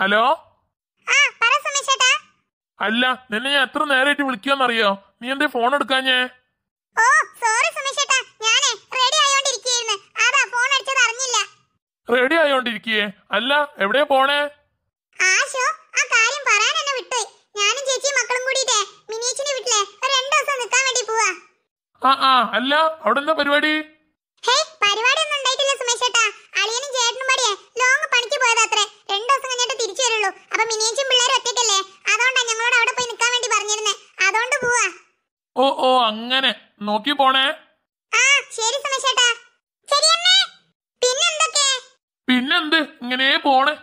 Hello അല്ല നിന്നെ ഞാൻ എത്ര നേരമായിട്ട് വിളിക്കാന്നറിയോ നീ എന്തേ ഫോൺ എടുക്കാഞ്ഞേ റെഡി ആയോണ്ടിരിക്കേ അല്ല എവിടെ പോണേ ആ കാര്യം എന്നെ ഞാനും മക്കളും ഒരു വേണ്ടി പോവാ ആ ആ അല്ല അവിടെന്താ പരിപാടി ഓ ഓ അങ്ങനെ നോക്കി പോണേ പിന്നെന്ത് ഇങ്ങനെ പോണേ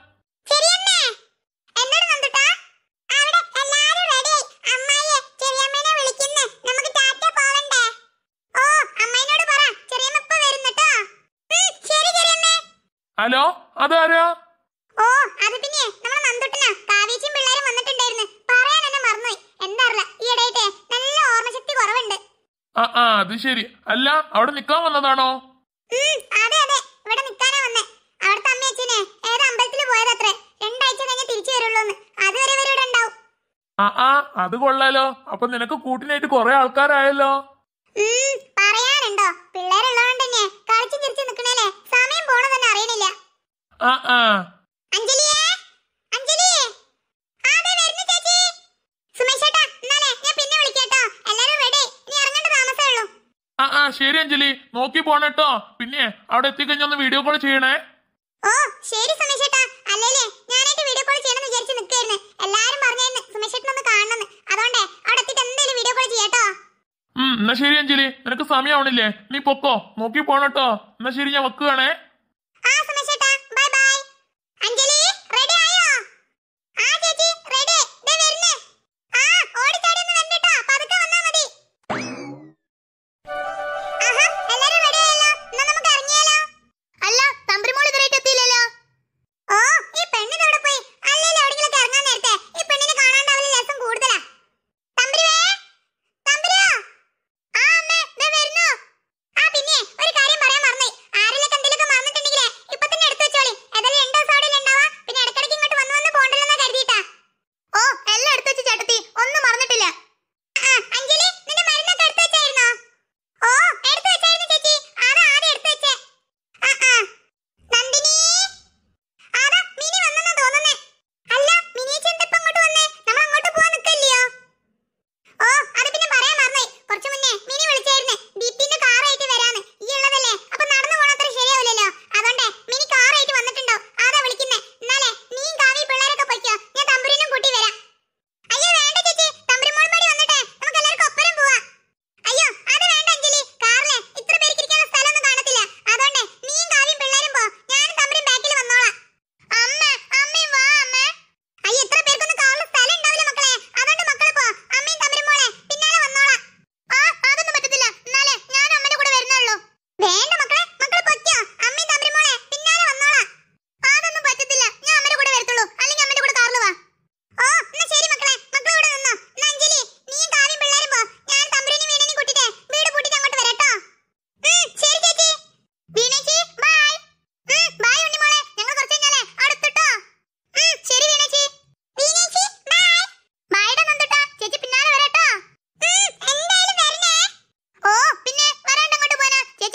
ഹലോ അതാരാ ഓ അത് ആ ആ അത് ശരി അല്ല അവിടെ നിക്കാൻ വന്നതാണോ വന്നേ അമ്പലത്തിൽ പോയതത്രേ തിരിച്ചു അതുവരെ ആ ആ അത് കൊള്ളാലോ അപ്പൊ നിനക്ക് കൂട്ടിനായിട്ട് കൊറേ ആൾക്കാരായല്ലോ പറയാനുണ്ടോ പിള്ളേരുള്ളതുകൊണ്ട് തന്നെ കളിച്ചു തിരിച്ചു നിക്കണേലേ സമയം പോണതന്നെ അറിയണില്ല ആ ആ ആ ആ ശരി അഞ്ജലി നോക്കി പോണട്ടോ പിന്നെ അവിടെ എത്തിക്കഴിഞ്ഞ ഒന്ന് വീഡിയോ കോൾ ചെയ്യണേ ഓ ശരി വീഡിയോ കോൾ ഒന്ന് വീഡിയോ കോൾ എന്നാ ശരി അഞ്ജലി നിനക്ക് സമയമാവണില്ലേ നീ പൊക്കോ നോക്കി പോണട്ടോ എന്നാ ശരി ഞാൻ വെക്കുകയാണേ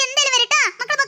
ചേച്ചി എന്തായാലും മക്കളെ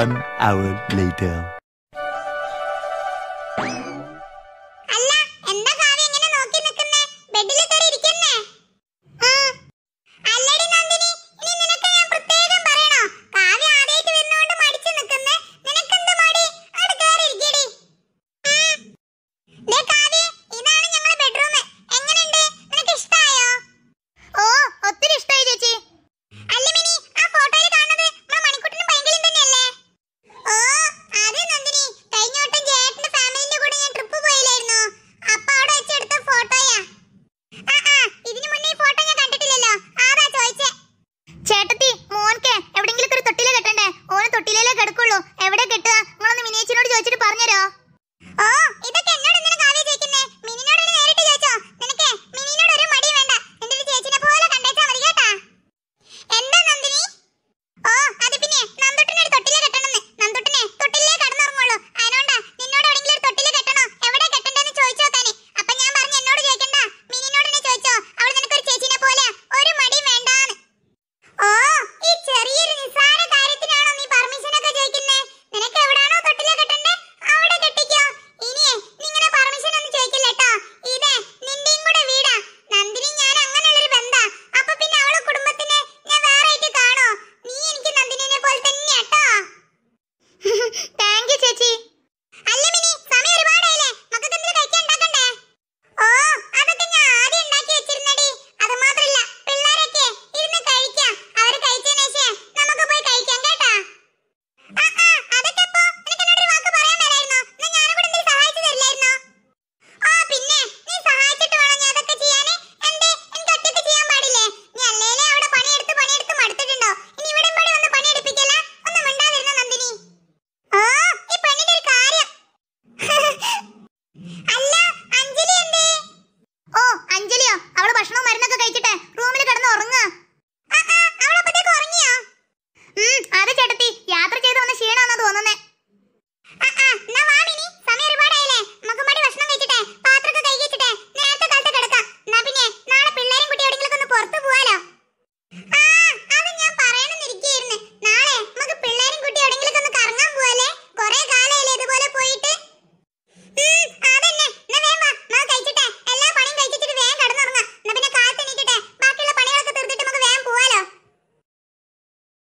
One hour later.